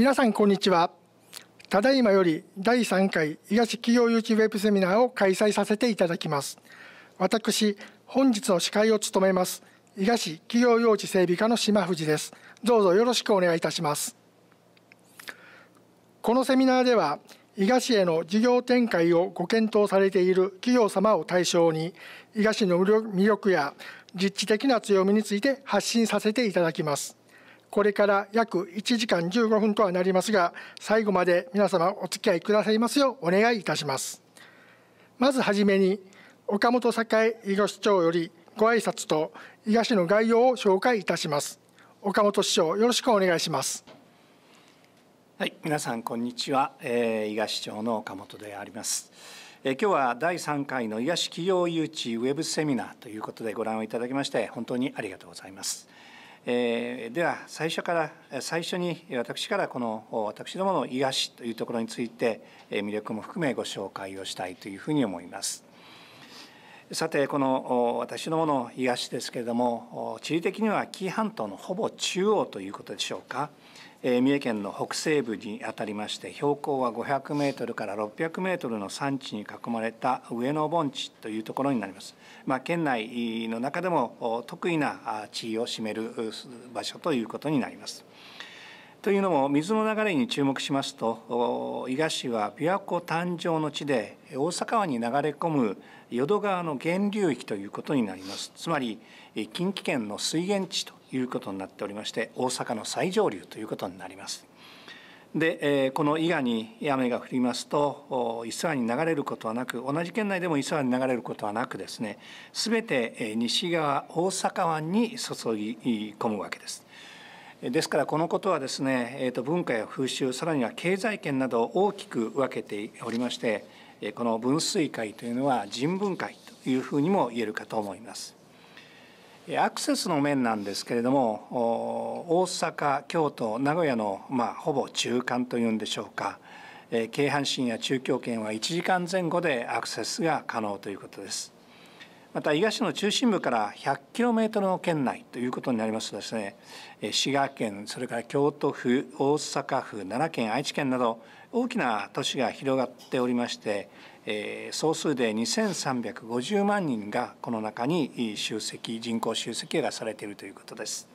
皆さんこんにちはただいまより第3回東企業誘致ウェブセミナーを開催させていただきます私本日の司会を務めます東企業用地整備課の島藤ですどうぞよろしくお願いいたしますこのセミナーでは伊賀市への事業展開をご検討されている企業様を対象に伊賀市の魅力や実地的な強みについて発信させていただきますこれから約1時間15分とはなりますが、最後まで皆様お付き合いくださいますようお願いいたします。まずはじめに、岡本栄市長よりご挨拶と東の概要を紹介いたします。岡本市長、よろしくお願いします。はい、皆さんこんにちは、えー、東町の岡本であります。え今日は第3回の癒し企業誘致ウェブセミナーということでご覧をいただきまして本当にありがとうございます。えでは最初から最初に私からこの私どもの癒しというところについて魅力も含めご紹介をしたいというふうに思います。さてこの私どもの癒しですけれども地理的には紀伊半島のほぼ中央ということでしょうか。え三重県の北西部にあたりまして標高は500メートルから600メートルの山地に囲まれた上野盆地というところになります、まあ、県内の中でも得意な地位を占める場所ということになりますというのも水の流れに注目しますと伊賀市は琵琶湖誕生の地で大阪湾に流れ込む淀川の源流域ということになりますつまり近畿圏の水源地ということになっておりまして大阪の最上流ということになります。でこの伊賀に雨が降りますと伊勢湾に流れることはなく同じ県内でも伊勢湾に流れることはなくですね全て西側大阪湾に注ぎ込むわけです。ですからこのことはですね、えと文化や風習さらには経済圏などを大きく分けておりましてこの分水会というのは人文会というふうにも言えるかと思います。アクセスの面なんですけれども大阪京都名古屋の、まあ、ほぼ中間というんでしょうか京阪神や中京圏は1時間前後でアクセスが可能ということですまた伊賀市の中心部から 100km の圏内ということになりますとですね滋賀県それから京都府大阪府奈良県愛知県など大きな都市が広がっておりましてえ総数で2350万人がこの中に集積人口集積がされているということです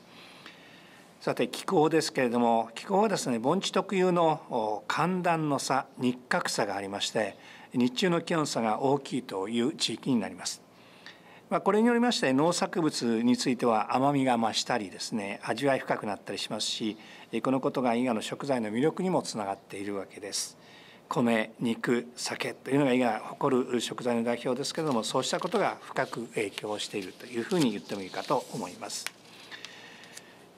さて気候ですけれども気候はですね盆地特有の寒暖の差日角差がありまして日中の気温差が大きいという地域になりますまあ、これによりまして農作物については甘みが増したりですね味わい深くなったりしますしこのことが伊賀の食材の魅力にもつながっているわけです。米肉酒というのが伊賀誇る食材の代表ですけれどもそうしたことが深く影響しているというふうに言ってもいいかと思います。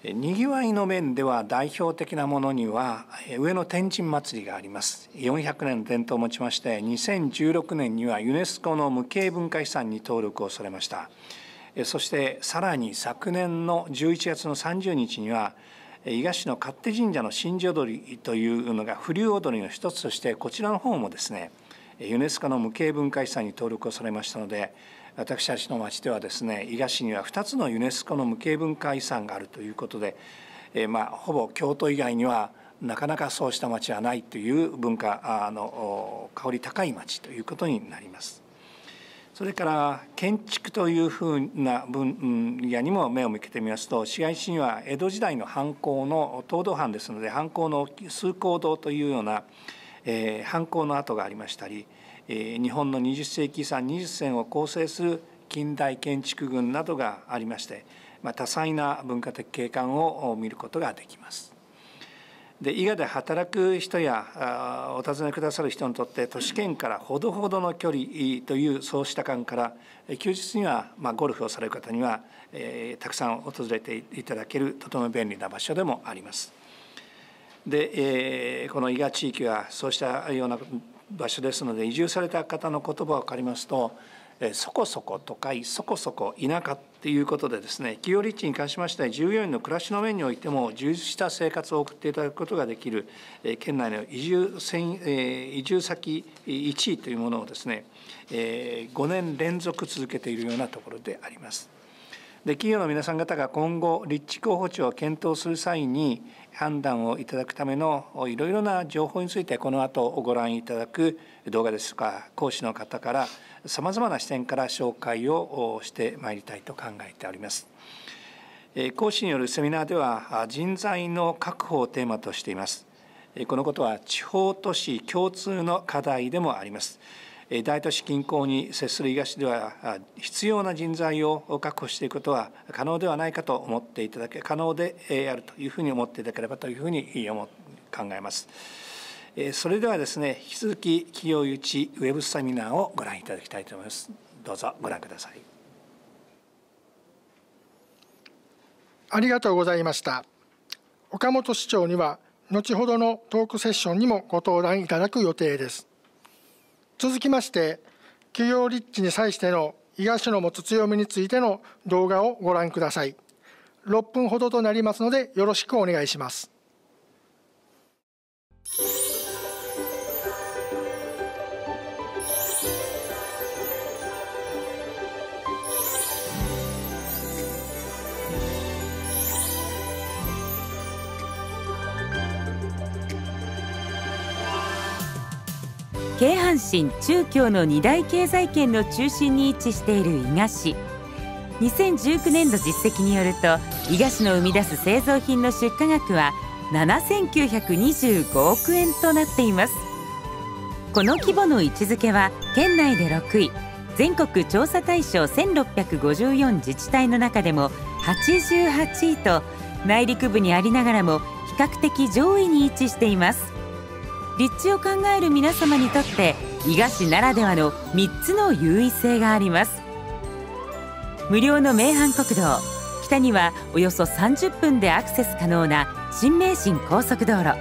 にぎわいの面では代表的なものには上野天神祭りがあります400年伝統を持ちまして2016年にはユネスコの無形文化遺産に登録をされましたそしてさらに昨年の11月の30日には伊賀市の勝手神社の神事踊りというのが風流踊りの一つとしてこちらの方もですねユネスコの無形文化遺産に登録をされましたので私たちの町ではですね伊賀市には2つのユネスコの無形文化遺産があるということで、えー、まあ、ほぼ京都以外にはなかなかそうした町はないという文化あの香り高い町ということになります。それから建築というふうな分野にも目を向けてみますと市街地には江戸時代の犯行の東道藩ですので犯行の崇高堂というような、えー、犯行の跡がありましたり、えー、日本の20世紀遺産20選を構成する近代建築群などがありまして、まあ、多彩な文化的景観を見ることができます。で伊賀で働く人やお尋ねくださる人にとって都市圏からほどほどの距離というそうした感から休日には、まあ、ゴルフをされる方には、えー、たくさん訪れていただけるとても便利な場所でもあります。で、えー、この伊賀地域はそうしたような場所ですので移住された方の言葉を借りますとそこそこ都会そこそこ田舎っていうことでですね企業立地に関しまして従業員の暮らしの面においても充実した生活を送っていただくことができる県内の移住移住先1位というものをですね5年連続続けているようなところであります。で企業の皆さん方が今後立地候補地を検討する際に判断をいただくためのいろいろな情報についてこの後ご覧いただく動画ですとか講師の方からさまざまな視点から紹介をしてまいりたいと考えております。講師によるセミナーでは人材の確保をテーマとしています。このことは地方都市共通の課題でもあります。大都市近郊に接する東では必要な人材を確保していくことは可能ではないかと思っていただけ可能であるというふうに思っていただければというふうに考えます。それではですね引き続き企業誘致ウェブセミナーをご覧いただきたいと思いますどうぞご覧くださいありがとうございました岡本市長には後ほどのトークセッションにもご登壇いただく予定です続きまして企業立地に際しての伊賀市の持つ強みについての動画をご覧ください6分ほどとなりますのでよろしくお願いします京阪神中京の二大経済圏の中心に位置している伊賀市2019年度実績によると伊賀市の生み出す製造品の出荷額は7925億円となっていますこの規模の位置づけは県内で6位全国調査対象1654自治体の中でも88位と内陸部にありながらも比較的上位に位置しています立地を考える皆様にとって伊賀市ならではの3つの優位性があります無料の名阪国道北にはおよそ30分でアクセス可能な新名神高速道路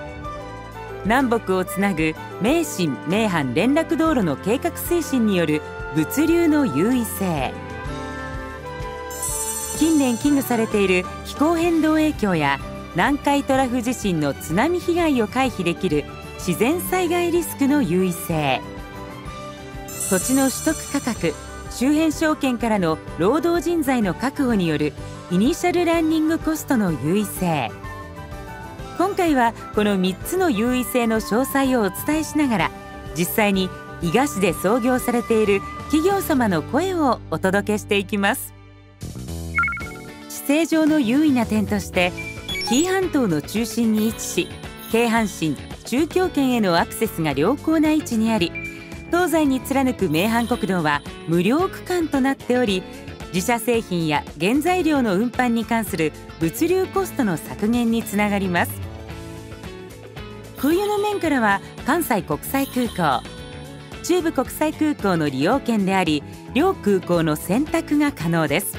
南北をつなぐ名神名阪連絡道路の計画推進による物流の優位性近年危惧されている気候変動影響や南海トラフ地震の津波被害を回避できる自然災害リスクの優位性土地の取得価格周辺証券からの労働人材の確保によるイニシャルランニングコストの優位性今回はこの3つの優位性の詳細をお伝えしながら実際に伊賀市で創業されている企業様の声をお届けしていきます地政上の優位な点として紀伊半島の中心に位置し京阪神中京圏へのアクセスが良好な位置にあり東西に貫く名阪国道は無料区間となっており自社製品や原材料の運搬に関する物流コストの削減につながります冬の面からは関西国際空港中部国際空港の利用券であり両空港の選択が可能です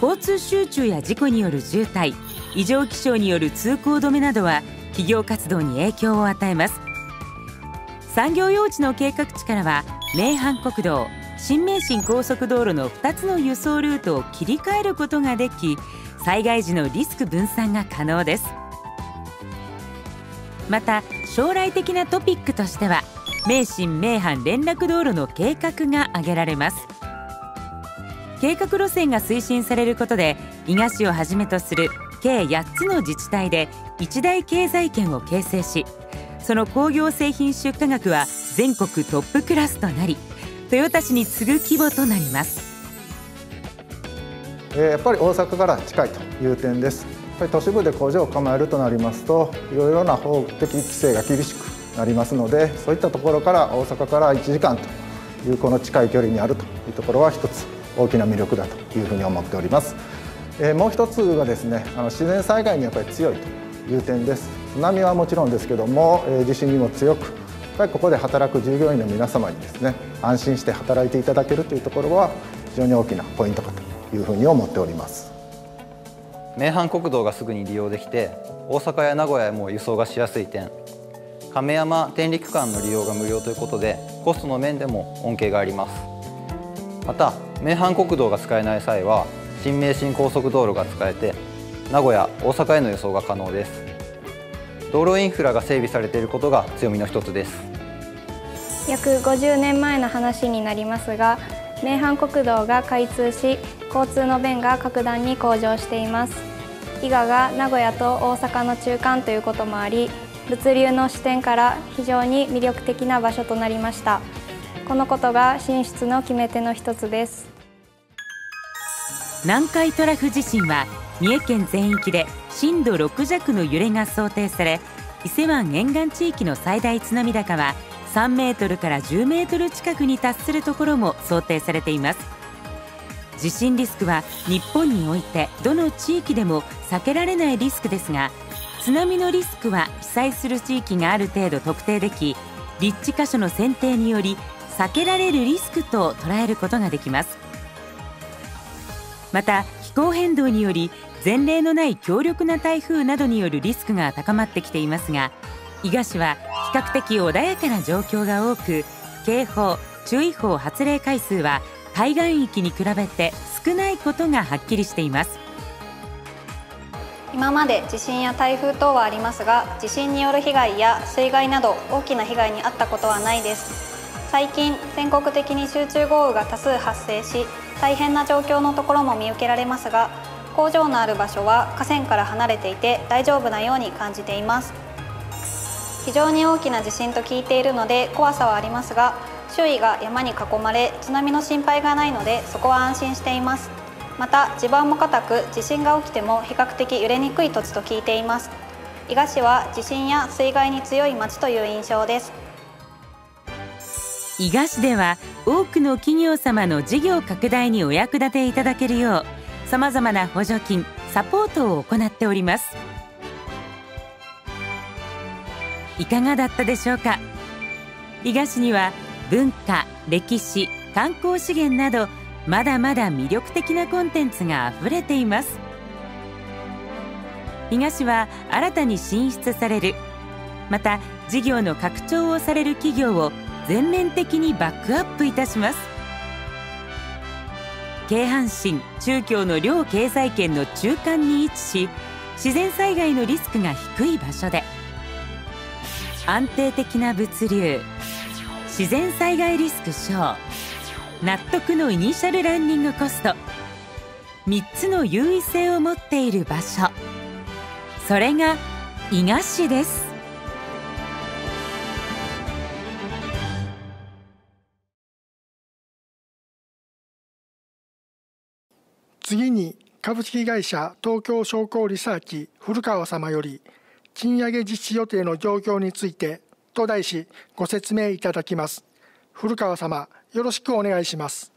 交通集中や事故による渋滞異常気象による通行止めなどは企業活動に影響を与えます産業用地の計画地からは名阪国道新名神高速道路の2つの輸送ルートを切り替えることができ災害時のリスク分散が可能ですまた将来的なトピックとしては名神名阪連絡道路の計画が挙げられます計画路線が推進されることで伊賀市をはじめとする計8つの自治体で一大経済圏を形成しその工業製品出荷額は全国トップクラスとなり豊田市に次ぐ規模となりますやっぱり大阪から近いという点ですやっぱり都市部で工場を構えるとなりますといろいろな法的規制が厳しくなりますのでそういったところから大阪から1時間というこの近い距離にあるというところは一つ大きな魅力だというふうに思っております。えもう一つがですねあの自然災害にやっぱり強いという点です津波はもちろんですけども、え地震にも強くやっぱりここで働く従業員の皆様にですね安心して働いていただけるというところは非常に大きなポイントかというふうに思っております名阪国道がすぐに利用できて大阪や名古屋へも輸送がしやすい点亀山天理区間の利用が無料ということでコストの面でも恩恵がありますまた名阪国道が使えない際は新名神高速道路が使えて名古屋大阪への輸送が可能です道路インフラが整備されていることが強みの一つです約50年前の話になりますが名阪国道が開通し交通の便が格段に向上しています伊賀が名古屋と大阪の中間ということもあり物流の視点から非常に魅力的な場所となりましたこのことが進出の決め手の一つです南海トラフ地震は三重県全域で震度6弱の揺れが想定され伊勢湾沿岸地域の最大津波高は3メートルから10メートル近くに達するところも想定されています地震リスクは日本においてどの地域でも避けられないリスクですが津波のリスクは被災する地域がある程度特定でき立地箇所の選定により避けられるリスクと捉えることができますまた気候変動により前例のない強力な台風などによるリスクが高まってきていますが伊賀市は比較的穏やかな状況が多く警報注意報発令回数は海岸域に比べて少ないことがはっきりしています今まで地震や台風等はありますが地震による被害や水害など大きな被害に遭ったことはないです最近全国的に集中豪雨が多数発生し大変な状況のところも見受けられますが工場のある場所は河川から離れていて大丈夫なように感じています非常に大きな地震と聞いているので怖さはありますが周囲が山に囲まれ津波の心配がないのでそこは安心していますまた地盤も固く地震が起きても比較的揺れにくい土地と聞いています伊賀市は地震や水害に強い町という印象です伊賀市では多くの企業様の事業拡大にお役立ていただけるようさまざまな補助金サポートを行っておりますいかがだったでしょうか伊賀市には文化歴史観光資源などまだまだ魅力的なコンテンツがあふれています伊賀市は新たに進出されるまた事業の拡張をされる企業を全面的にバックアップいたします京阪神中京の両経済圏の中間に位置し自然災害のリスクが低い場所で安定的な物流自然災害リスク小納得のイニシャルランニングコスト3つの優位性を持っている場所それが伊賀市です次に株式会社東京商工リサーチ古川様より賃上げ実施予定の状況についてと題しご説明いただきます古川様よろしくお願いします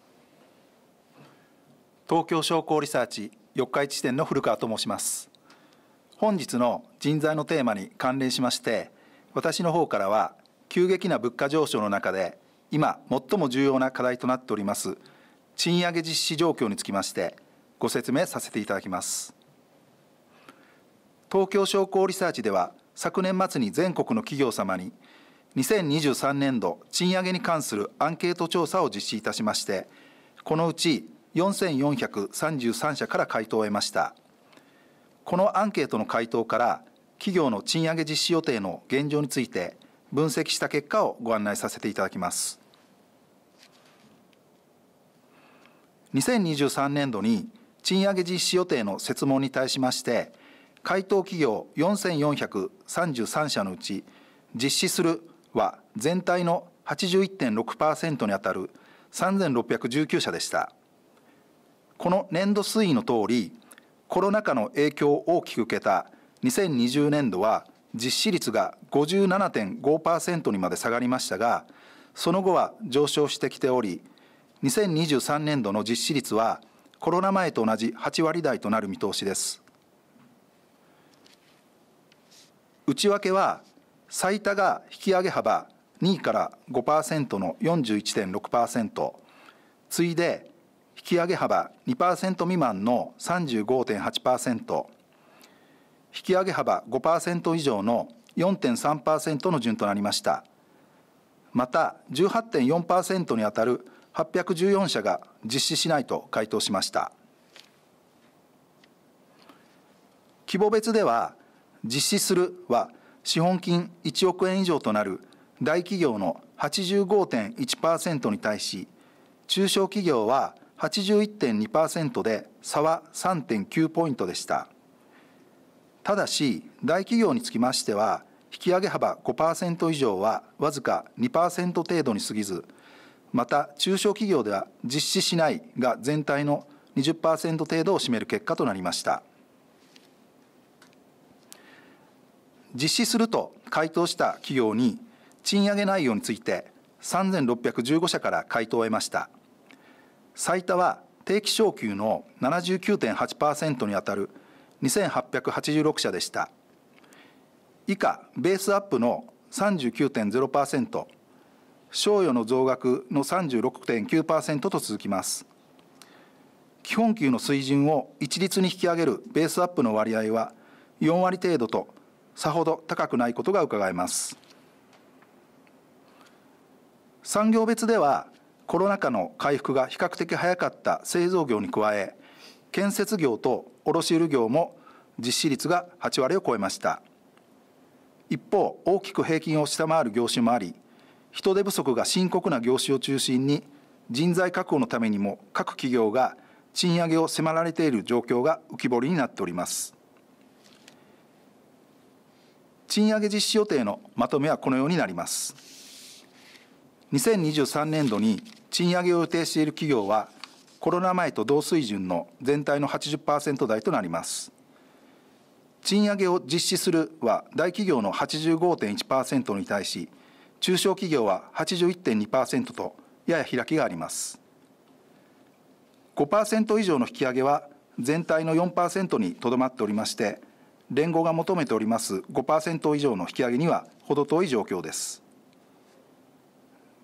東京商工リサーチ四日市支店の古川と申します本日の人材のテーマに関連しまして私の方からは急激な物価上昇の中で今最も重要な課題となっております賃上げ実施状況につきましてご説明させていただきます東京商工リサーチでは昨年末に全国の企業様に2023年度賃上げに関するアンケート調査を実施いたしましてこのうち4433社から回答を得ましたこのアンケートの回答から企業の賃上げ実施予定の現状について分析した結果をご案内させていただきます2023年度に賃上げ実施予定の設問に対しまして、回答企業4433社のうち、実施するは全体の81.6%にあたる3619社でした。この年度推移のとおり、コロナ禍の影響を大きく受けた2020年度は、実施率が57.5%にまで下がりましたが、その後は上昇してきており、2023年度の実施率はコロナ前と同じ8割台となる見通しです内訳は最多が引き上げ幅2位から5%の41.6%次いで引き上げ幅2%未満の35.8%引き上げ幅5%以上の4.3%の順となりましたまた18.4%にあたる814社が実施しないと回答しました規模別では実施するは資本金1億円以上となる大企業の85.1%に対し中小企業は81.2%で差は3.9ポイントでしたただし大企業につきましては引き上げ幅5%以上はわずか2%程度に過ぎずまた中小企業では実施しないが全体の20%程度を占める結果となりました実施すると回答した企業に賃上げ内容について3615社から回答を得ました最多は定期昇給の79.8%に当たる2886社でした以下ベースアップの39.0%賞与の増額の36.9%と続きます基本給の水準を一律に引き上げるベースアップの割合は4割程度とさほど高くないことがうかがえます産業別ではコロナ禍の回復が比較的早かった製造業に加え建設業と卸売業も実施率が8割を超えました一方大きく平均を下回る業種もあり人手不足が深刻な業種を中心に人材確保のためにも各企業が賃上げを迫られている状況が浮き彫りになっております賃上げ実施予定のまとめはこのようになります2023年度に賃上げを予定している企業はコロナ前と同水準の全体の80%台となります賃上げを実施するは大企業の85.1%に対し中小企業は81.2%とやや開きがあります5%以上の引き上げは全体の4%にとどまっておりまして連合が求めております5%以上の引き上げには程遠い状況です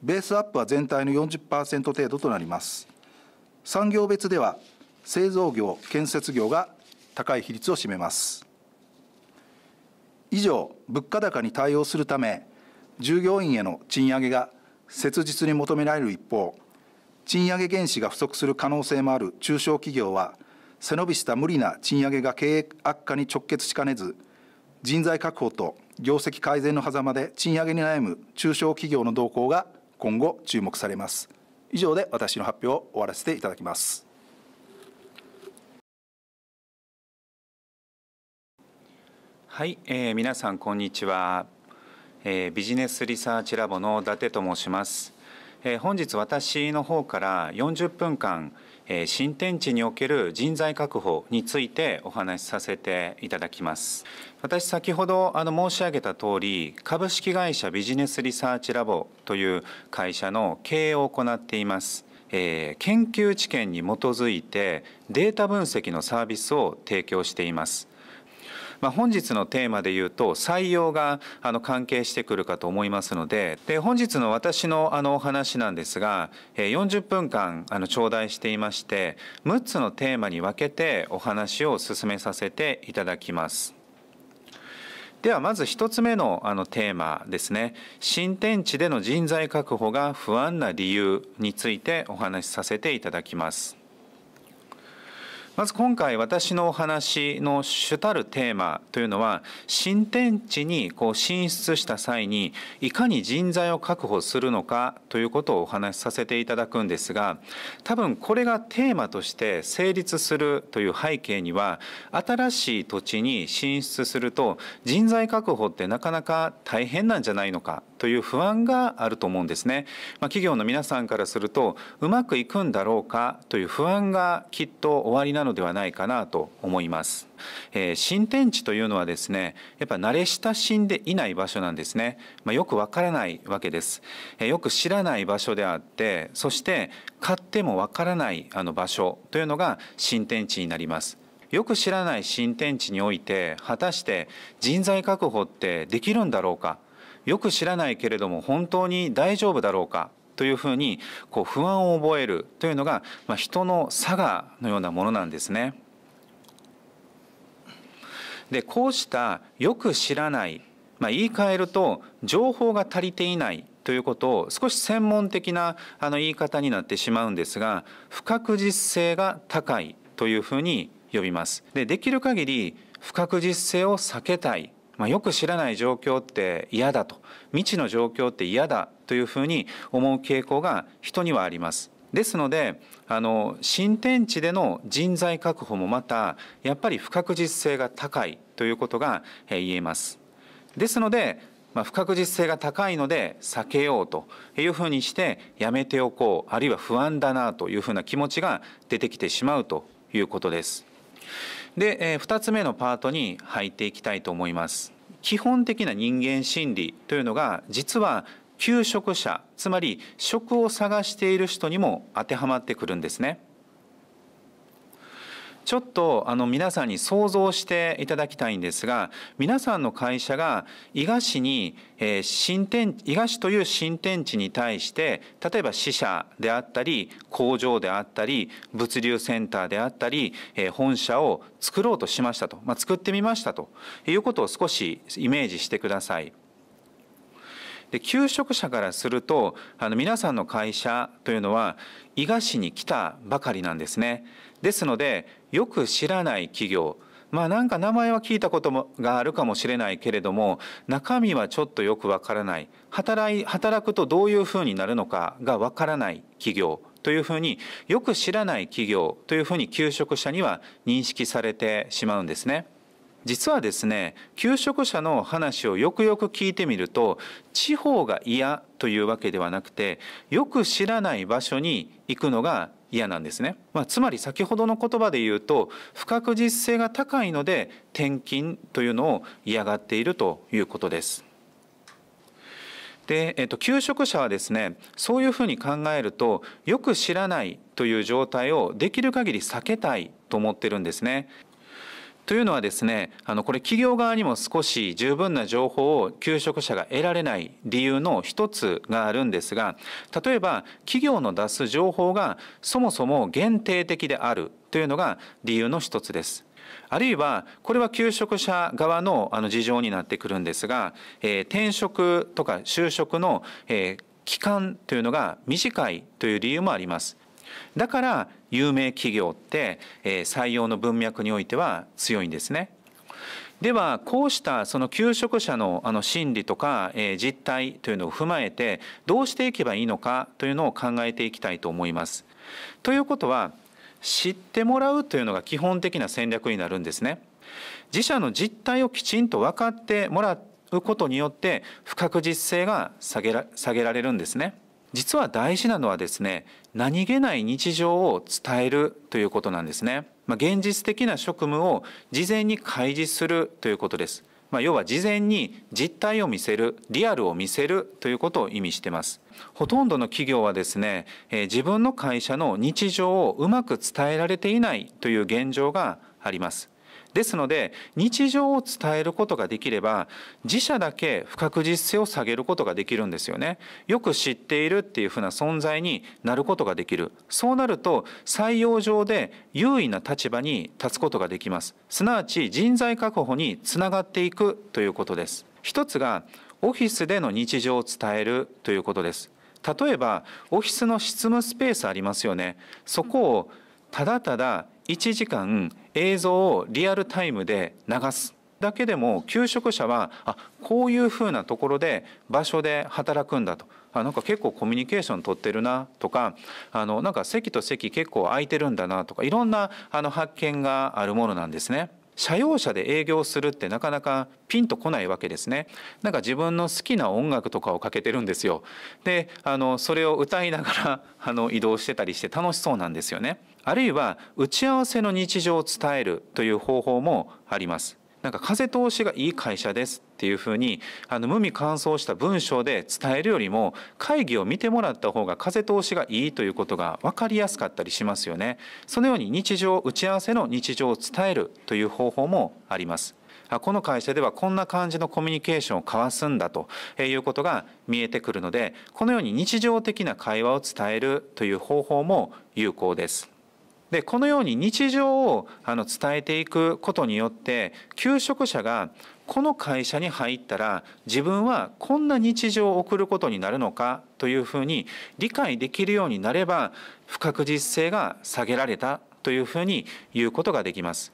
ベースアップは全体の40%程度となります産業別では製造業建設業が高い比率を占めます以上物価高に対応するため従業員への賃上げが切実に求められる一方、賃上げ原資が不足する可能性もある中小企業は、背伸びした無理な賃上げが経営悪化に直結しかねず、人材確保と業績改善の狭間で賃上げに悩む中小企業の動向が今後注目されます。以上で私の発表を終わらせていただきます。はい、え皆さんこんにちは。えー、ビジネスリサーチラボの伊達と申します、えー、本日私の方から40分間、えー、新天地における人材確保についてお話しさせていただきます私先ほどあの申し上げた通り株式会社ビジネスリサーチラボという会社の経営を行っていますえー、研究知見に基づいてデータ分析のサービスを提供していますまあ、本日のテーマで言うと採用があの関係してくるかと思いますのでで本日の私のあのお話なんですが40分間あの頂戴していまして6つのテーマに分けてお話を進めさせていただきます。ではまず1つ目のあのテーマですね新天地での人材確保が不安な理由についてお話しさせていただきます。まず今回私のお話の主たるテーマというのは新天地にこう進出した際にいかに人材を確保するのかということをお話しさせていただくんですが多分これがテーマとして成立するという背景には新しい土地に進出すると人材確保ってなかなか大変なんじゃないのかという不安があると思うんですね、まあ、企業の皆さんからするとうまくいくんだろうかという不安がきっと終わりなのではないかなと思います、えー、新天地というのはですねやっぱ慣れ親しんでいない場所なんですね、まあ、よくわからないわけです、えー、よく知らない場所であってそして買ってもわからないあの場所というのが新天地になりますよく知らない新天地において果たして人材確保ってできるんだろうかよく知らないけれども本当に大丈夫だろうかというふうにこう不安を覚えるというのが、まあ、人の差がのようなものなんですね。でこうしたよく知らない、まあ、言い換えると情報が足りていないということを少し専門的なあの言い方になってしまうんですが不確実性が高いというふうに呼びます。でできる限り不確実性を避けたいまあ、よく知らない状況って嫌だと未知の状況って嫌だというふうに思う傾向が人にはあります。ですのであの新天地での人材確保もまたやっぱり不確実性が高いということが言えます。ですので、まあ、不確実性が高いので避けようというふうにしてやめておこうあるいは不安だなというふうな気持ちが出てきてしまうということです。で、え2つ目のパートに入っていきたいと思います。基本的な人間心理というのが実は求職者つまり職を探している人にも当てはまってくるんですね。ちょっとあの皆さんに想像していただきたいんですが皆さんの会社が伊賀市に、え新天伊賀市という新天地に対して例えば支社であったり工場であったり物流センターであったり、え本社を作ろうとしましたと、まあ、作ってみましたということを少しイメージしてください。で求職者からするとあの皆さんの会社というのは伊賀市に来たばかりなんですね。ですのでよく知らない企業まあなんか名前は聞いたこともがあるかもしれないけれども中身はちょっとよくわからない働い働くとどういうふうになるのかがわからない企業というふうによく知らない企業というふうに求職者には認識されてしまうんですね。実はですね求職者の話をよくよく聞いてみると地方が嫌というわけではなくてよく知らない場所に行くのが嫌なんですね、まあ、つまり先ほどの言葉で言うと不確実性が高いので転勤というのを嫌がっているということです。で、えっと、求職者はですねそういうふうに考えるとよく知らないという状態をできる限り避けたいと思ってるんですね。というのはですねあのこれ企業側にも少し十分な情報を求職者が得られない理由の一つがあるんですが例えば企業の出す情報がそもそも限定的であるというのが理由の一つです。あるいは、これは求職者側のあの事情になってくるんですが、えー、転職とか就職の、えー、期間というのが短いという理由もあります。だから有名企業って、え採用の文脈においては強いんですね。ではこうしたその求職者のあの心理とかえ実態というのを踏まえてどうしていけばいいのかというのを考えていきたいと思います。ということは知ってもらうというのが基本的な戦略になるんですね。自社の実態をきちんと分かってもらうことによって不確実性が下げられるんですね。実は大事なのはですね何気ない日常を伝えるということなんですね。まあ、現実的な職務を事前に開示するということです。まあ、要は事前に実態を見せるリアルを見せるということを意味していますほとんどの企業はですね、えー、自分の会社の日常をうまく伝えられていないという現状がありますですので日常を伝えることができれば自社だけ不確実性を下げることができるんですよねよく知っているっていうふうな存在になることができるそうなると採用上で優位な立場に立つことができますすなわち人材確保につながっていくということです一つがオフィスでの日常を伝えるということです例えばオフィスの執務スペースありますよねそこをただただ1時間映像をリアルタイムで流すだけでも求職者はあこういうふうなところで場所で働くんだと。あなんか結構コミュニケーション取ってるなとかあのなんか席と席結構空いてるんだなとかいろんなあの発見があるものなんですね。社用車で営業するってなかなかピンとこないわけですね。なんか自分の好きな音楽とかをかけてるんですよ。であのそれを歌いながらあの移動してたりして楽しそうなんですよね。あるいは打ち合わせの日常を伝えるという方法もあります。なんか風通しがいい会社ですっていうふうにあの無味乾燥した文章で伝えるよりも会議を見てもらった方が風通しがいいということが分かりやすかったりしますよね。そのように日常打ち合わせの日常を伝えるという方法もあります。あこの会社ではこんな感じのコミュニケーションを交わすんだということが見えてくるのでこのように日常的な会話を伝えるという方法も有効です。でこのように日常をあの伝えていくことによって求職者がこの会社に入ったら自分はこんな日常を送ることになるのかというふうに理解できるようになれば不確実性が下げられたというふうに言うことができます。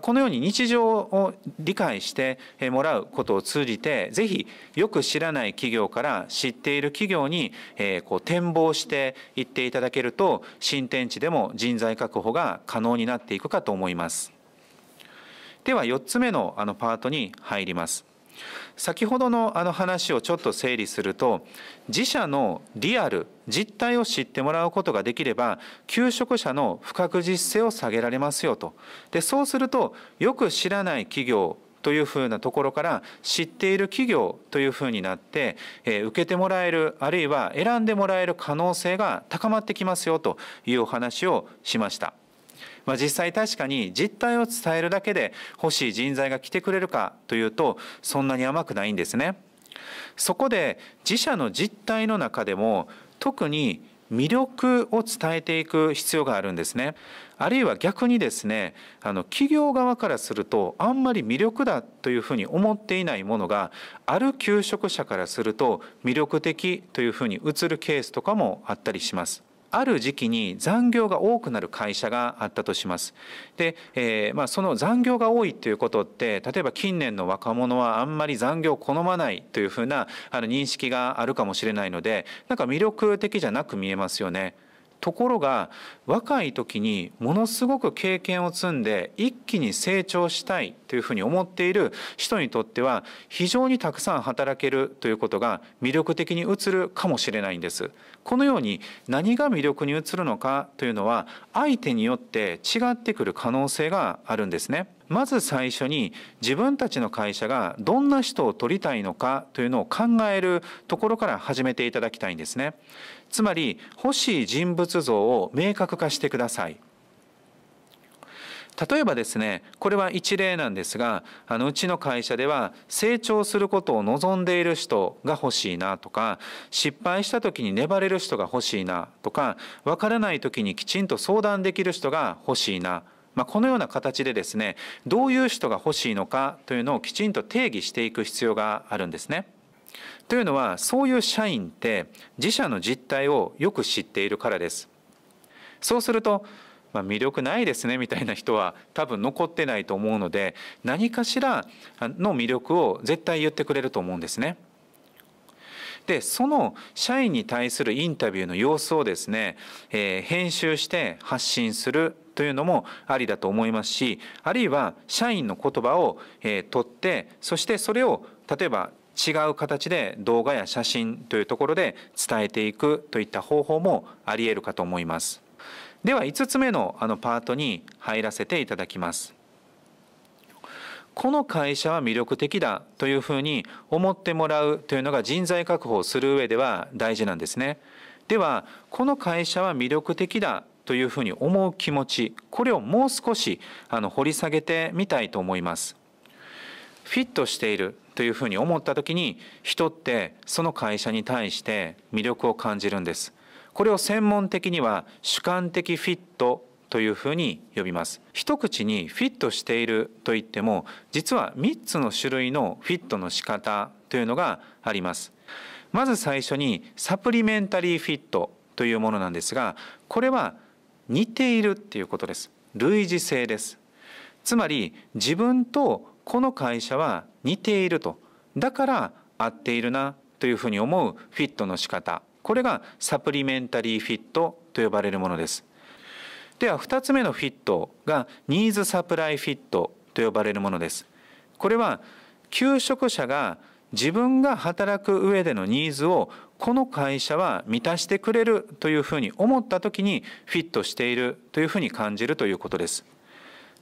このように日常を理解してもらうことを通じてぜひよく知らない企業から知っている企業にこう展望していっていただけると新天地でも人材確保が可能になっていくかと思います。では4つ目のあのパートに入ります。先ほどのあの話をちょっと整理すると自社のリアル実態を知ってもらうことができれば求職者の不確実性を下げられますよとでそうするとよく知らない企業というふうなところから知っている企業というふうになって、え受けてもらえるあるいは選んでもらえる可能性が高まってきますよというお話をしました。まあ、実際確かに実態を伝えるだけで欲しい人材が来てくれるかというとそんなに甘くないんですね。そこで自社の実態の中でも特に魅力を伝えていく必要があるんですね。あるいは逆にですねあの企業側からするとあんまり魅力だというふうに思っていないものがある求職者からすると魅力的というふうに映るケースとかもあったりします。ある時期に残業が多くなる会社があったとします。で、えー、まあ、その残業が多いということって例えば近年の若者はあんまり残業を好まないというふうなあの認識があるかもしれないのでなんか魅力的じゃなく見えますよね。ところが若い時にものすごく経験を積んで一気に成長したいというふうに思っている人にとっては非常にたくさん働けるということが魅力的に映るかもしれないんです。このように何が魅力に映るのかというのは相手によって違ってくる可能性があるんですね。まず最初に自分たちの会社がどんな人を取りたいのかというのを考えるところから始めていただきたいんですね。つまり欲しい人物像を明確化してください例えばですねこれは一例なんですがあのうちの会社では成長することを望んでいる人が欲しいなとか失敗した時に粘れる人が欲しいなとか分からない時にきちんと相談できる人が欲しいなまあ、このような形でですねどういう人が欲しいのかというのをきちんと定義していく必要があるんですね。というのはそういう社員って自社の実態をよく知っているからです。そうするとまあ、魅力ないですねみたいな人は多分残ってないと思うので何かしらの魅力を絶対言ってくれると思うんですね。でその社員に対するインタビューの様子をですね、えー、編集して発信するというのもありだと思いますしあるいは社員の言葉を、えー、取ってそしてそれを例えば違う形で動画や写真というところで伝えていくといった方法もあり得るかと思います。では5つ目のあのパートに入らせていただきます。この会社は魅力的だというふうに思ってもらうというのが人材確保をする上では大事なんですね。ではこの会社は魅力的だというふうに思う気持ちこれをもう少しあの掘り下げてみたいと思います。フィットしているというふうに思った時に人ってその会社に対して魅力を感じるんです。これを専門的には主観的フィットというふに呼びます一口にフィットしていると言っても実は3つの種類のフィットの仕方というのがありますまず最初にサプリメンタリーフィットというものなんですがこれは似ているっていうことです類似性ですつまり自分とこの会社は似ているとだから合っているなというふうに思うフィットの仕方これがサプリメンタリーフィットと呼ばれるものですでは2つ目のフィットがニーズサプライフィットと呼ばれるものですこれは求職者が自分が働く上でのニーズをこの会社は満たしてくれるというふうに思った時にフィットしているというふうに感じるということです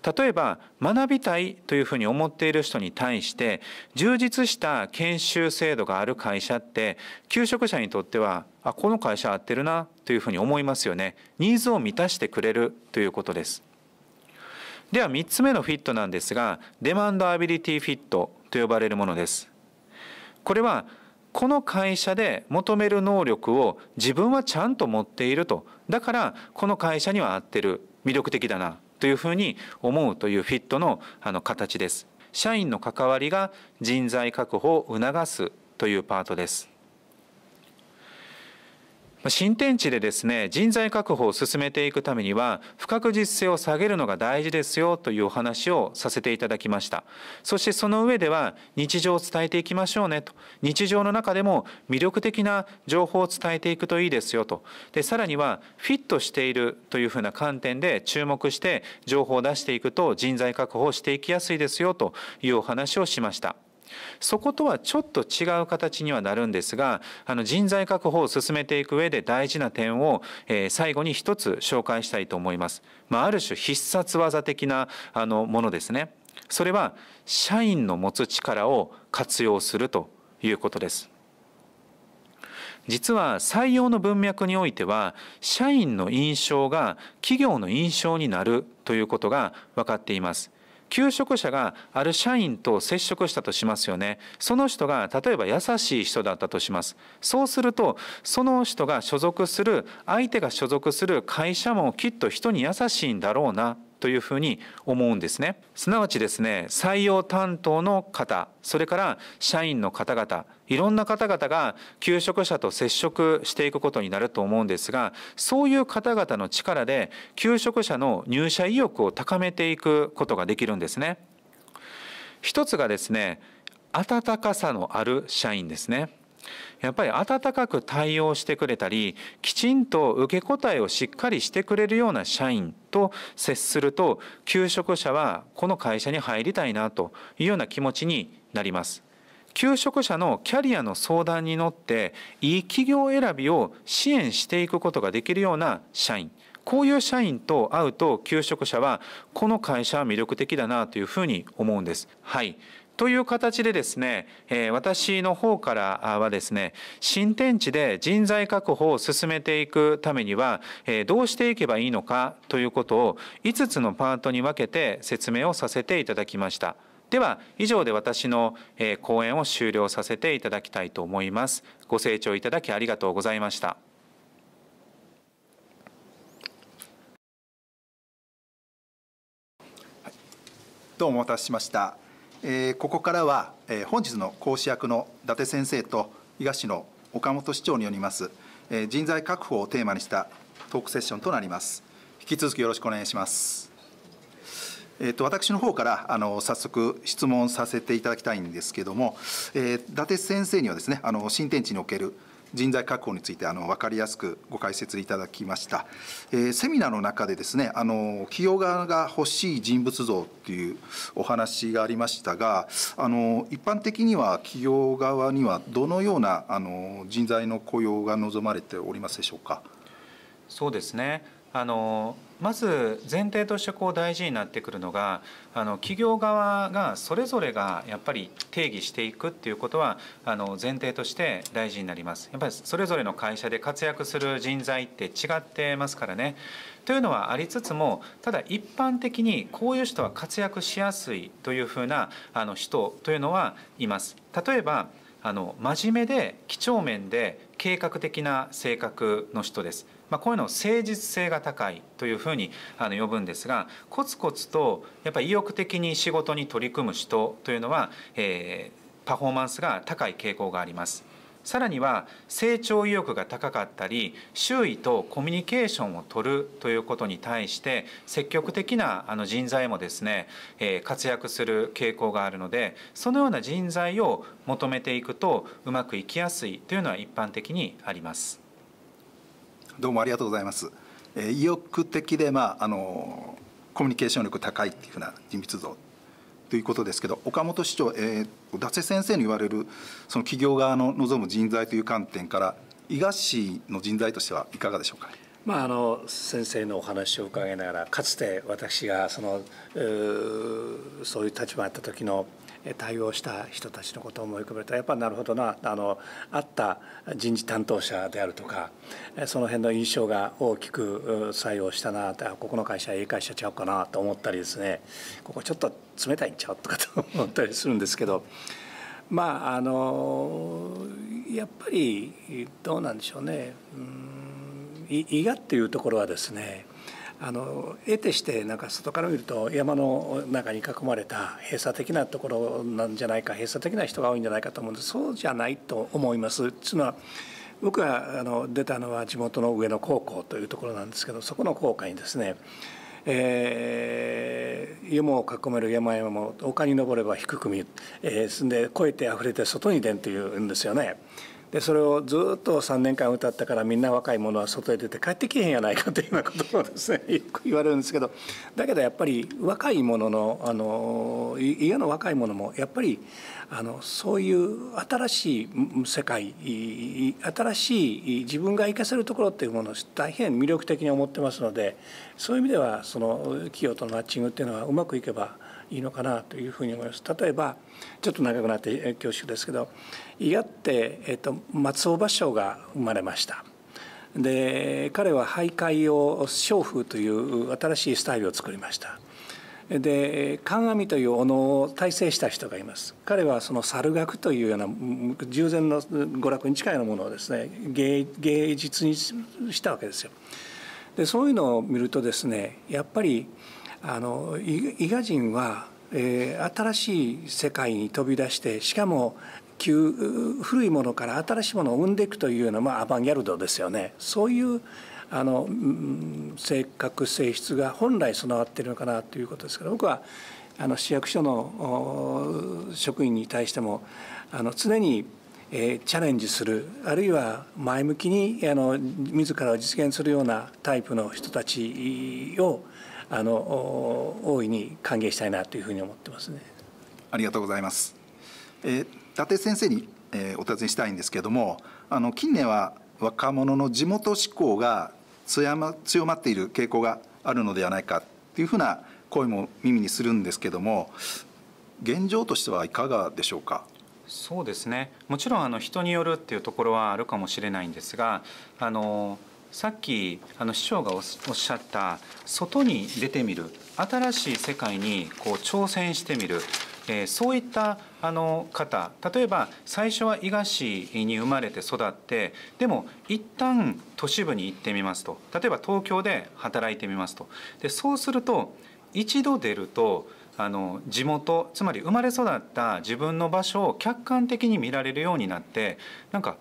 例えば学びたいというふうに思っている人に対して充実した研修制度がある会社って求職者にとってはあこの会社合ってるなというふうに思いますよねニーズを満たしてくれるということですでは3つ目のフィットなんですがデマンドアビリティフィットと呼ばれるものですこれはこの会社で求める能力を自分はちゃんと持っているとだからこの会社には合ってる魅力的だなというふうに思うというフィットのあの形です。社員の関わりが人材確保を促すというパートです。新天地でですね人材確保を進めていくためには不確実性を下げるのが大事ですよというお話をさせていただきましたそしてその上では日常を伝えていきましょうねと日常の中でも魅力的な情報を伝えていくといいですよとでさらにはフィットしているというふうな観点で注目して情報を出していくと人材確保をしていきやすいですよというお話をしました。そことはちょっと違う形にはなるんですがあの人材確保を進めていく上で大事な点を、え最後に1つ紹介したいと思います。まあ、ある種必殺技的なあのものですね。それは社員の持つ力を活用するということです。実は採用の文脈においては社員の印象が企業の印象になるということが分かっています求職者がある社員と接触したとしますよねその人が例えば優しい人だったとしますそうするとその人が所属する相手が所属する会社もきっと人に優しいんだろうなというふうに思うんですね。すなわちですね、採用担当の方、それから社員の方々、いろんな方々が求職者と接触していくことになると思うんですが、そういう方々の力で求職者の入社意欲を高めていくことができるんですね。一つがですね、温かさのある社員ですね。やっぱり温かく対応してくれたりきちんと受け答えをしっかりしてくれるような社員と接すると求職者はこの会社に入りたいなというような気持ちになります。求職者のキャリアの相談に乗っていい企業選びを支援していくことができるような社員こういう社員と会うと求職者はこの会社は魅力的だなというふうに思うんです。はいという形でですね、え私の方からはですね、新天地で人材確保を進めていくためには、えどうしていけばいいのかということを5つのパートに分けて説明をさせていただきました。では、以上で私の講演を終了させていただきたいと思います。ご清聴いただきありがとうございました。どうもお待たせしました。えここからは、え本日の講師役の伊達先生と伊賀市の岡本市長によります、え人材確保をテーマにしたトークセッションとなります。引き続きよろしくお願いします。えー、と私の方からあの早速質問させていただきたいんですけども、え伊達先生にはですねあの新天地における人材確保についてあの分かりやすくご解説いただきました、えー、セミナーの中でですねあの企業側が欲しい人物像というお話がありましたがあの一般的には企業側にはどのようなあの人材の雇用が望まれておりますでしょうかそうですねあのまず前提としてこう大事になってくるのがあの企業側がそれぞれがやっぱり定義していくっていうことはあの前提として大事になりますやっぱりそれぞれの会社で活躍する人材って違ってますからねというのはありつつもただ一般的にこういう人は活躍しやすいというふうなあの人というのはいます例えばあの真面目で几帳面で計画的な性格の人ですまあ、こういうのを誠実性が高いというふうにあの呼ぶんですがコツコツとやっぱり意欲的に仕事に取り組む人というのは、えー、パフォーマンスが高い傾向があります。さらには成長意欲が高かったり周囲とコミュニケーションを取るということに対して積極的なあの人材もですね、え活躍する傾向があるのでそのような人材を求めていくとうまくいきやすいというのは一般的にあります。どうもありがとうございます。えー、意欲的で、まあ、あのコミュニケーション力高いっていうふうな人物像ということですけど岡本市長、えー、達先生に言われるその企業側の望む人材という観点から伊賀市の人材としてはいかがでしょうか。まあ、あの先生のお話を伺いながらかつて私がそのそういう立場にあった時の対応した人たちのことを思い浮かべるとやっぱなるほどなあのあった人事担当者であるとかその辺の印象が大きく作用したなあここの会社いい会社ちゃうかなと思ったりですねここちょっと冷たいんちゃうとかと思ったりするんですけど。まああのやっぱりどうなんでしょうね、うん、伊賀っていうところはですねあの得てしてなんか外から見ると山の中に囲まれた閉鎖的なところなんじゃないか閉鎖的な人が多いんじゃないかと思うんですそうじゃないと思います。つまり僕があの出たのは地元の上野高校というところなんですけどそこの校歌にですねえー、山を囲める山々も丘に登れば低く見る、えー、んで越えてあふれて外に出んというんですよね。でそれをずっと3年間歌ったからみんな若い者は外へ出て帰ってきへんやないかというようなことをですねよく言われるんですけどだけどやっぱり若い者のあの家の若い者もやっぱりあのそういう新しい世界新しい自分が生かせるところっていうものを大変魅力的に思ってますのでそういう意味ではその企業とのマッチングっていうのはうまくいけばいいのかなというふうに思います。例えばちょっと長くなって恐縮ですけど伊賀って、えーと、松尾芭蕉が生まれました。で彼は徘徊を商風という新しいスタイルを作りましたで観阿弥というお能を大成した人がいます彼はその猿楽というような従前の娯楽に近いようなものをですね芸芸術にしたわけですよでそういうのを見るとですねやっぱりあの伊賀人は、えー、新しい世界に飛び出してしかも旧古いものから新しいものを生んでいくというような、まあ、アバンギャルドですよねそういうあの、うん、性格性質が本来備わっているのかなということですから僕はあの市役所の職員に対してもあの常に、えー、チャレンジするあるいは前向きにあの自らを実現するようなタイプの人たちをあの大いに歓迎したいなというふうに思ってますね。ありがとうございます。えー伊達先生に、えー、お尋ねしたいんですけれどもあの近年は若者の地元志向が強ま強まっている傾向があるのではないかというふうな声も耳にするんですけども現状としてはいかがでしょうか。そうですねもちろんあの人によるっていうところはあるかもしれないんですがあのさっきあの市長がおっしゃった外に出てみる新しい世界にこう挑戦してみる、えー、そういったあの方例えば最初は伊賀市に生まれて育ってでも一旦都市部に行ってみますと例えば東京で働いてみますとでそうすると一度出るとあの地元つまり生まれ育った自分の場所を客観的に見られるようになってなんか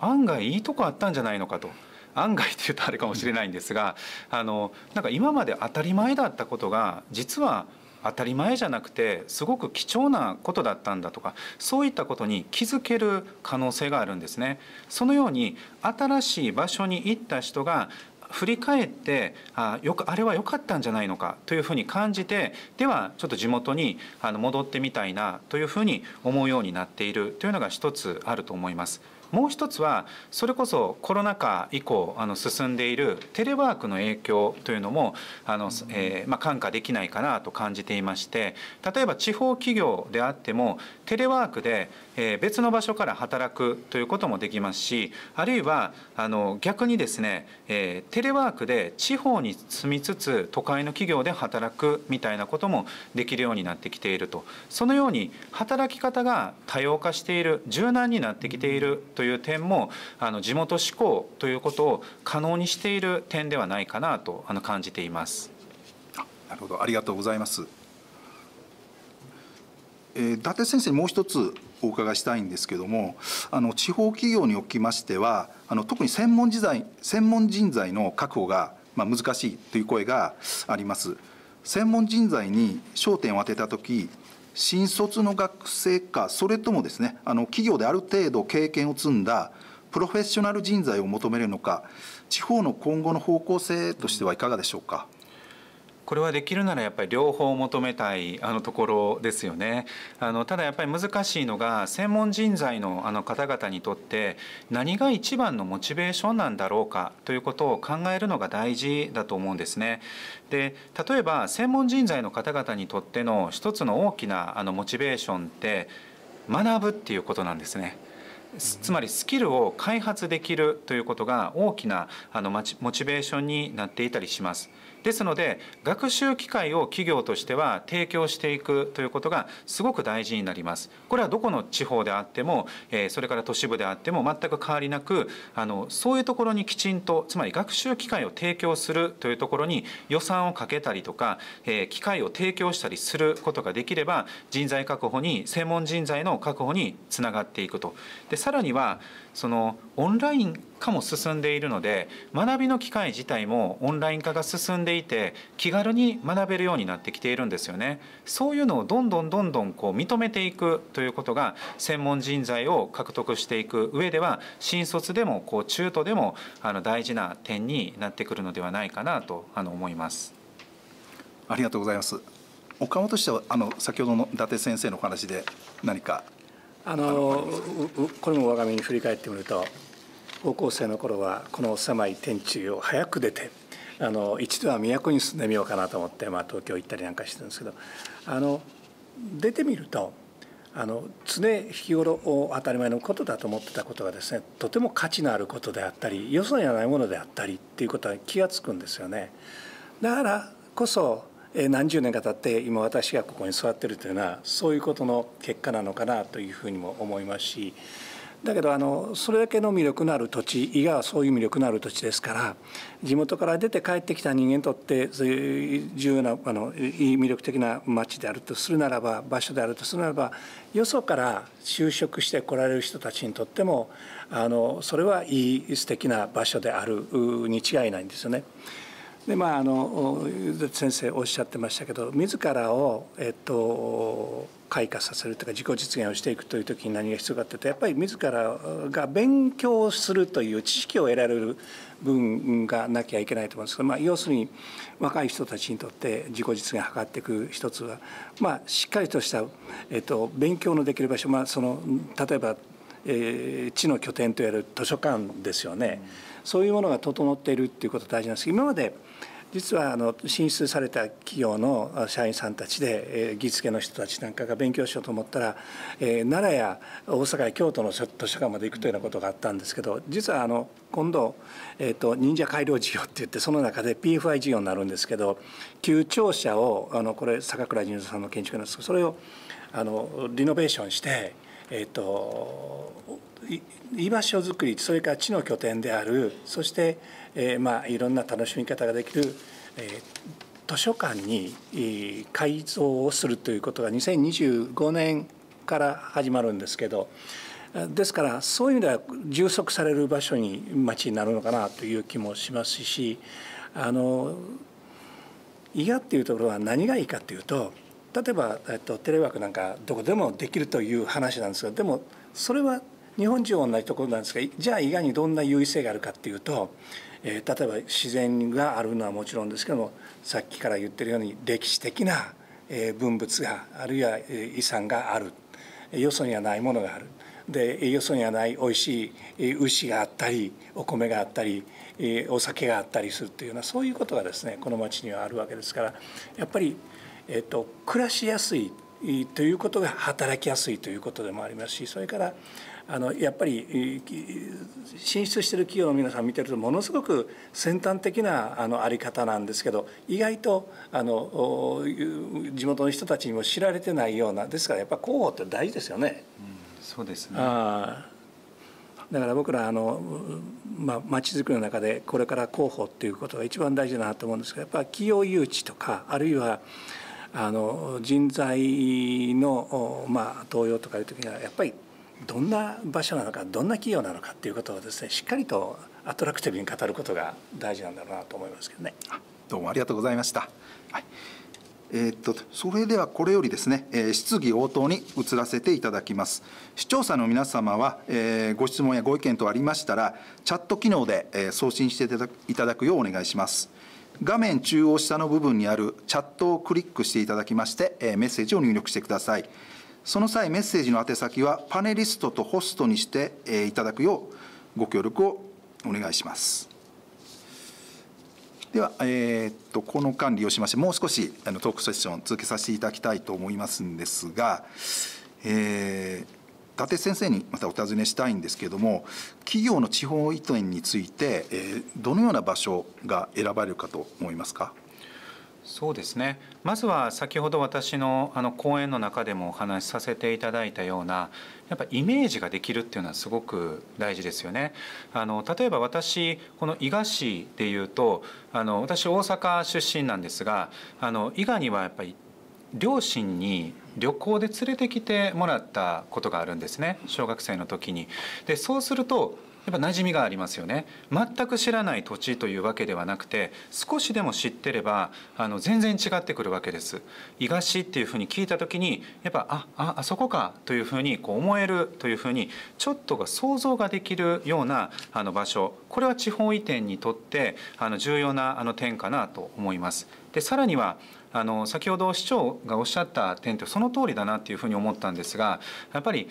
案外いいとこあったんじゃないのかと。案外っていうとあれかもしれないんですがあのなんか今まで当たり前だったことが実は当たり前じゃなくてすごく貴重なことだったんだとかそういったことに気づける可能性があるんですね。そのように新しい場所に行った人が振り返ってあよくあれは良かったんじゃないのかというふうに感じてではちょっと地元にあの戻ってみたいなというふうに思うようになっているというのが一つあると思います。もう一つはそれこそコロナ禍以降あの進んでいるテレワークの影響というのもあの、えーまあ、看過できないかなと感じていまして例えば地方企業であってもテレワークでえ別の場所から働くということもできますしあるいはあの逆にですね、えテレワークで地方に住みつつ都会の企業で働くみたいなこともできるようになってきているとそのように働き方が多様化している柔軟になってきているという点もあの地元志向ということを可能にしている点ではないかなとあの感じています。なるほどありがとうございます。え伊達先生にもう一つお伺いしたいんですけどもあの地方企業におきましてはあの特に専門時代専門人材の確保が、まあ、難しいという声があります。専門人材に焦点を当てた時新卒の学生かそれともですねあの企業である程度経験を積んだプロフェッショナル人材を求めるのか地方の今後の方向性としてはいかがでしょうか。これはできるならやっぱり両方求めたいあのところですよねあのただやっぱり難しいのが専門人材のあの方々にとって何が一番のモチベーションなんだろうかということを考えるのが大事だと思うんですねで例えば専門人材の方々にとっての一つの大きなあのモチベーションって学ぶっていうことなんですね。つまりスキルを開発できるということが大きなあのモチベーションになっていたりします。ですので学習機会を企業としては提供していくということがすごく大事になりますこれはどこの地方であってもそれから都市部であっても全く変わりなくあのそういうところにきちんとつまり学習機会を提供するというところに予算をかけたりとか機会を提供したりすることができれば人材確保に専門人材の確保につながっていくとでさらにはそのオンライン化も進んでいるので学びの機会自体もオンライン化が進んでいて気軽に学べるようになってきているんですよねそういうのをどんどんどんどんこう認めていくということが専門人材を獲得していく上では新卒でもこう中途でもあの大事な点になってくるのではないかなとあの思いますありがとうございます岡本としてはあの先ほどの伊達先生のお話で何かあのこれも我が身に振り返ってみると高校生の頃はこの狭い天地を早く出てあの一度は都に住んでみようかなと思って、まあ、東京行ったりなんかしてるんですけどあの出てみるとあの常日頃を当たり前のことだと思ってたことがですねとても価値のあることであったりよそにはないものであったりっていうことは気が付くんですよね。だからこそ何十年か経って今私がここに座ってるというのはそういうことの結果なのかなというふうにも思いますしだけどあのそれだけの魅力のある土地伊賀はそういう魅力のある土地ですから地元から出て帰ってきた人間にとって重要なあの魅力的な町であるとするならば場所であるとするならばよそから就職して来られる人たちにとってもあのそれはいい素敵な場所であるに違いないんですよね。でまああの先生おっしゃってましたけど自らを、えっと、開花させるというか自己実現をしていくという時に何が必要かというとやっぱり自らが勉強するという知識を得られる分がなきゃいけないと思うんですけど、まあ、要するに若い人たちにとって自己実現を図っていく一つは、まあ、しっかりとした、えっと、勉強のできる場所、まあ、その例えば、えー、地の拠点といわれる図書館ですよね。うんそういうものが整っているっていうことが大事なんです今まで実はあの進出された企業の社員さんたちで、えー、技術系の人たちなんかが勉強しようと思ったら、えー、奈良や大阪や京都の図書館まで行くというようなことがあったんですけど実はあの今度、えーと、忍者改良事業って言ってその中で PFI 事業になるんですけど旧庁舎をあのこれ坂倉淳さんの建築なんですけどそれをあのリノベーションして。えーと、居場所づくりそれから地の拠点であるそして、えー、まあ、いろんな楽しみ方ができる、えー、図書館に改造をするということが2025年から始まるんですけどですからそういう意味では充足される場所に町になるのかなという気もしますしあの伊賀っていうところは何がいいかっていうと例えば、えっと、テレワークなんかどこでもできるという話なんですがでもそれは日本中同じところなんですがじゃあ意外にどんな優位性があるかっていうと、えー、例えば自然があるのはもちろんですけどもさっきから言ってるように歴史的な、え文物があるいは遺産があるよそにはないものがある。でよそにはないおいしい牛があったりお米があったりお酒があったりするというようなそういうことがですねこの町にはあるわけですからやっぱりえっと、暮らしやすいということが働きやすいということでもありますしそれからあのやっぱり進出してる企業の皆さん見てるとものすごく先端的なあのあり方なんですけど意外とあの地元の人たちにも知られてないようなですからやっぱ候補って大事ですよね。うん、そうですねあだから僕らあの、まあ、町づくりの中でこれから広報っていうことが一番大事だなと思うんですけどやっぱ企業誘致とかあるいはあの人材の、まあ、登用とかいう時にはやっぱりどんな場所なのかどんな企業なのかっていうことをですねしっかりとアトラクティブに語ることが大事なんだろうなと思いますけどね。どうもありがとうございました。はいえー、っとそれではこれよりですね、えー、質疑応答に移らせていただきます視聴者の皆様は、えー、ご質問やご意見とありましたらチャット機能で、え送信していただいただくようお願いします画面中央下の部分にあるチャットをクリックしていただきまして、えメッセージを入力してくださいその際メッセージの宛先はパネリストとホストにして、えいただくようご協力をお願いしますでは、えー、っとこの管理をしましてもう少しあのトークセッション続けさせていただきたいと思いますんですが、えー伊達先生にまたお尋ねしたいんですけれども企業の地方移転について、えどのような場所が選ばれるかと思いますか。そうですねまずは先ほど私のあの講演の中でもお話しさせていただいたようなやっぱイメージができるっていうのはすごく大事ですよね。あの例えば私この伊賀市でいうとあの私大阪出身なんですがあの伊賀にはやっぱり両親に旅行で連れてきてもらったことがあるんですね小学生の時に。でそうするとやっぱ馴染みがありますよね全く知らない土地というわけではなくて少しでも知ってればあの全然違ってくるわけです伊賀市っていうふうに聞いた時にやっぱあああそこかというふうにこう思えるというふうにちょっとが想像ができるようなあの場所これは地方移転にとってあの重要なあの点かなと思いますでさらにはあの先ほど市長がおっしゃった点ってその通りだなっていうふうに思ったんですがやっぱり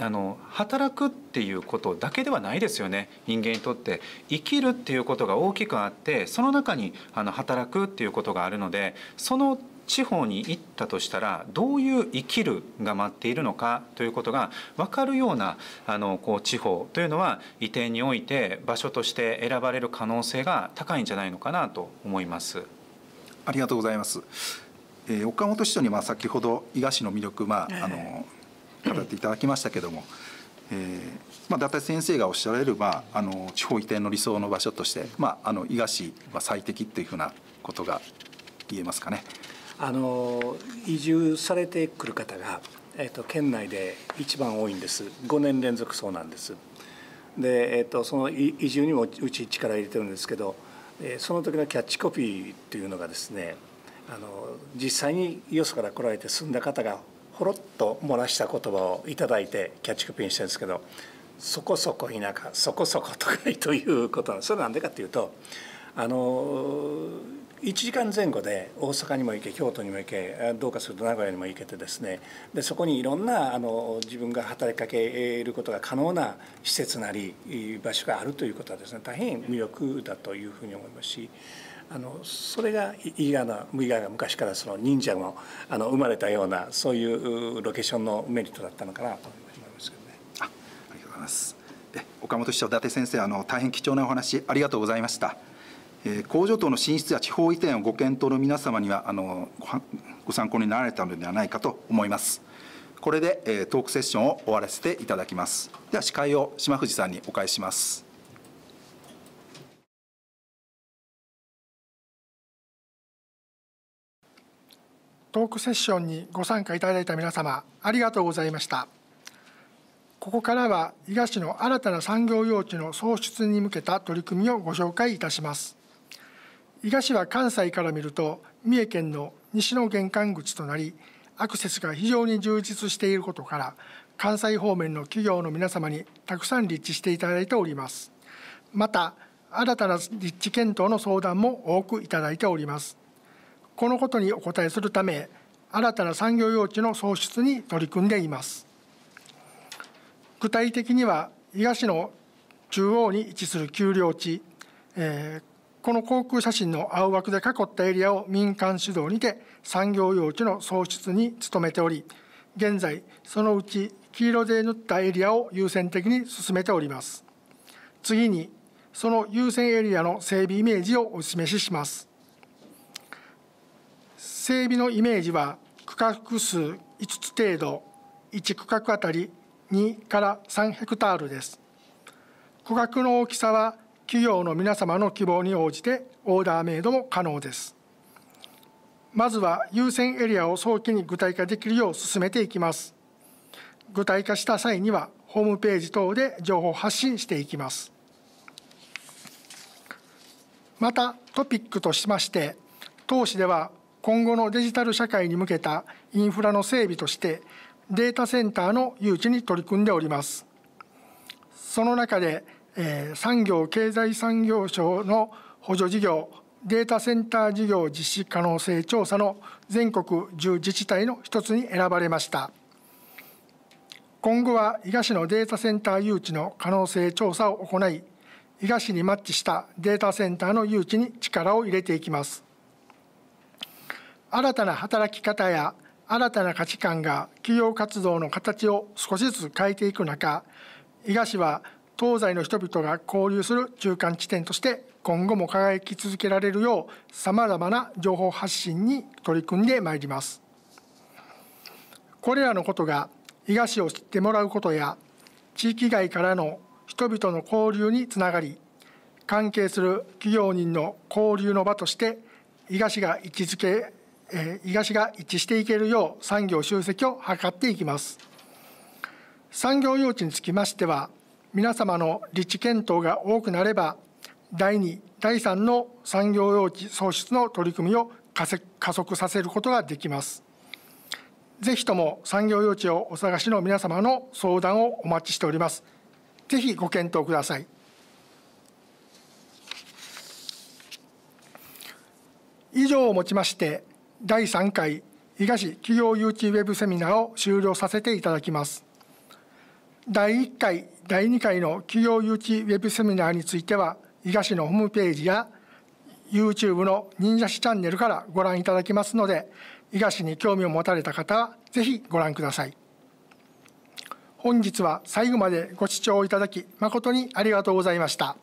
あの働くっていうことだけではないですよね人間にとって生きるっていうことが大きくあってその中にあの働くっていうことがあるのでその地方に行ったとしたらどういう生きるが待っているのかということが分かるようなあのこう地方というのは移転において場所として選ばれる可能性が高いんじゃないのかなと思います。ありがとうございます。えー、岡本市長にまあ先ほど伊賀市の魅力まああの語っていただきましたけども。えーまあ、だい先生がおっしゃられる、まあ、あの地方移転の理想の場所として、まあ、あの伊賀市は最適というふうなことが言えますかねあの移住されてくる方が、えーと、県内で一番多いんです5年連続そうなんですで、えーと、とその移住にもうち力入れてるんですけどその時のキャッチコピーというのがですねあの実際によそから来られて住んだ方がほろっと漏らした言葉を頂いてキャッチコピーにしてるんですけど「そこそこ田舎そこそこ都会」ということそれなんでかっていうとあの1時間前後で大阪にも行け京都にも行けどうかすると名古屋にも行けてですねでそこにいろんなあの自分が働きかけることが可能な施設なり場所があるということはですね大変魅力だというふうに思いますし。あのそれが伊賀の伊賀が昔からその忍者もあの生まれたようなそういうロケーションのメリットだったのかなと思いますけどね。あありがとうございます岡本市長伊達先生あの大変貴重なお話ありがとうございました。工場等の進出や地方移転をご検討の皆様にはあのご参考になられたのではないかと思います。これでトークセッションを終わらせていただきます。では司会を島藤さんにお返しします。トークセッションにご参加いただいた皆様ありがとうございましたここからは伊賀市の新たな産業用地の創出に向けた取り組みをご紹介いたします伊賀市は関西から見ると三重県の西の玄関口となりアクセスが非常に充実していることから関西方面の企業の皆様にたくさん立地していただいておりますまた新たな立地検討の相談も多くいただいておりますこのことにお答えするため新たな産業用地の創出に取り組んでいます具体的には伊賀市の中央に位置する丘陵地、えーこの航空写真の青枠で囲ったエリアを民間主導にて産業用地の創出に努めており、現在、そのうち黄色で塗ったエリアを優先的に進めております。次に、その優先エリアの整備イメージをお示しします。整備のイメージは、区画数5つ程度、1区画あたり2から3ヘクタールです。区画の大きさは企業の皆様の希望に応じてオーダーメイドも可能ですまずは優先エリアを早期に具体化できるよう進めていきます具体化した際にはホームページ等で情報発信していきますまたトピックとしまして当市では今後のデジタル社会に向けたインフラの整備としてデータセンターの誘致に取り組んでおりますその中でえー、産業経済産業省の補助事業データセンター事業実施可能性調査の全国10自治体の一つに選ばれました今後は伊賀市のデータセンター誘致の可能性調査を行い伊賀市にマッチしたデータセンターの誘致に力を入れていきます新たな働き方や新たな価値観が企業活動の形を少しずつ変えていく中伊賀市は東西の人々が交流する中間地点として今後も輝き続けられるようさまざまな情報発信に取り組んでまいりますこれらのことが伊賀市を知ってもらうことや地域外からの人々の交流につながり関係する企業人の交流の場として伊賀市が位置づけ、え伊賀市が一致していけるよう産業集積を図っていきます産業用地につきましては皆様の立地検討が多くなれば、第2、第3の産業用地創出の取り組みを加速させることができます。ぜひとも産業用地をお探しの皆様の相談をお待ちしております。ぜひご検討ください。以上をもちまして、第3回伊賀市企業誘致ウェブセミナーを終了させていただきます。第1回、第2回の企業誘致ウェブセミナーについては、伊賀市のホームページや YouTube の忍者市チャンネルからご覧いただきますので、伊賀市に興味を持たれた方は、ぜひご覧ください。本日は最後までご視聴いただき、誠にありがとうございました。